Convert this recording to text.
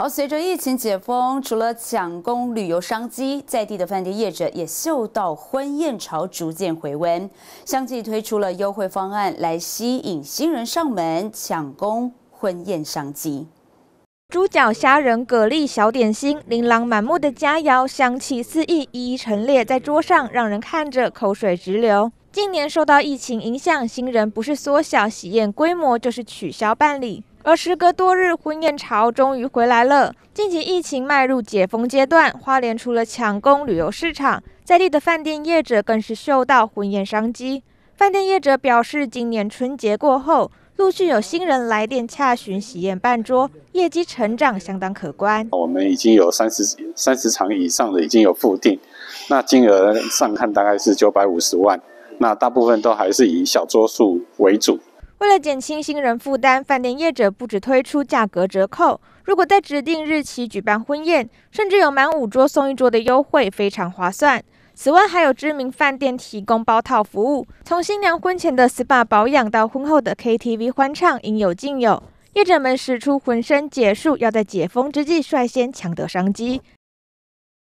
好，随着疫情解封，除了抢攻旅游商机，在地的饭店业者也嗅到婚宴潮逐渐回温，相继推出了优惠方案来吸引新人上门抢攻婚宴商机。猪脚虾仁、蛤蜊小点心，琳琅满目的佳肴，香气四溢，一一陈列在桌上，让人看着口水直流。近年受到疫情影响，新人不是缩小喜宴规模，就是取消办理。而时隔多日，婚宴潮终于回来了。近期疫情迈入解封阶段，花莲除了抢攻旅游市场，在地的饭店业者更是嗅到婚宴商机。饭店业者表示，今年春节过后，陆续有新人来电洽询喜宴办桌，业绩成长相当可观。我们已经有三十三十场以上的已经有付定，那金额上看大概是九百五十万，那大部分都还是以小桌数为主。为了减轻新人负担，饭店业者不止推出价格折扣，如果在指定日期举办婚宴，甚至有满五桌送一桌的优惠，非常划算。此外，还有知名饭店提供包套服务，从新娘婚前的 SPA 保养到婚后的 KTV 欢唱，应有尽有。业者们使出浑身解数，要在解封之际率先抢得商机。